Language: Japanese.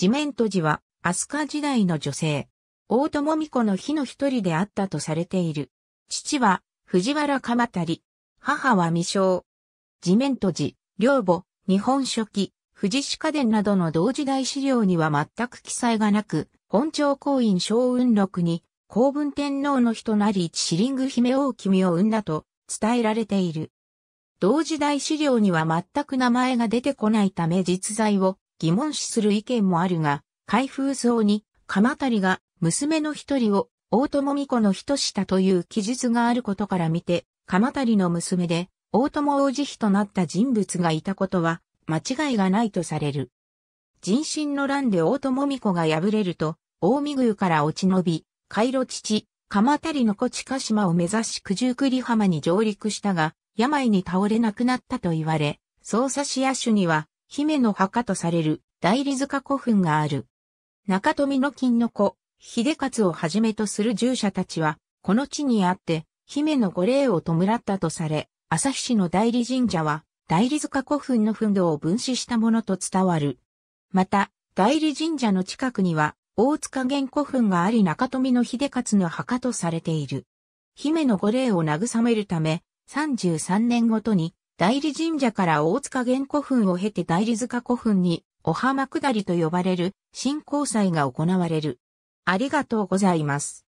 地面とじは、飛鳥時代の女性、大友美子の日の一人であったとされている。父は、藤原鎌足、母は未生。地面とじ、両母、日本書紀、藤士家伝などの同時代資料には全く記載がなく、本朝公院昭雲録に、公文天皇の人なりシリング姫王君を産んだと伝えられている。同時代資料には全く名前が出てこないため実在を疑問視する意見もあるが、開封草に、鎌足が娘の一人を大友美子の一下という記述があることから見て、鎌足の娘で大友王子妃となった人物がいたことは間違いがないとされる。人心の乱で大友美子が敗れると、大見宮から落ち延び、海路父、鎌足の子近島を目指し九十九里浜に上陸したが、病に倒れなくなったと言われ、捜査し野手には姫の墓とされる大理塚古墳がある。中富の金の子、秀勝をはじめとする従者たちは、この地にあって、姫の御霊を弔ったとされ、日市の大理神社は、大理塚古墳の墳土を分子したものと伝わる。また、大理神社の近くには、大塚玄古墳があり中富の秀勝の墓とされている。姫の御霊を慰めるため、33年ごとに、代理神社から大塚玄古墳を経て代理塚古墳に、お浜下りと呼ばれる、新交祭が行われる。ありがとうございます。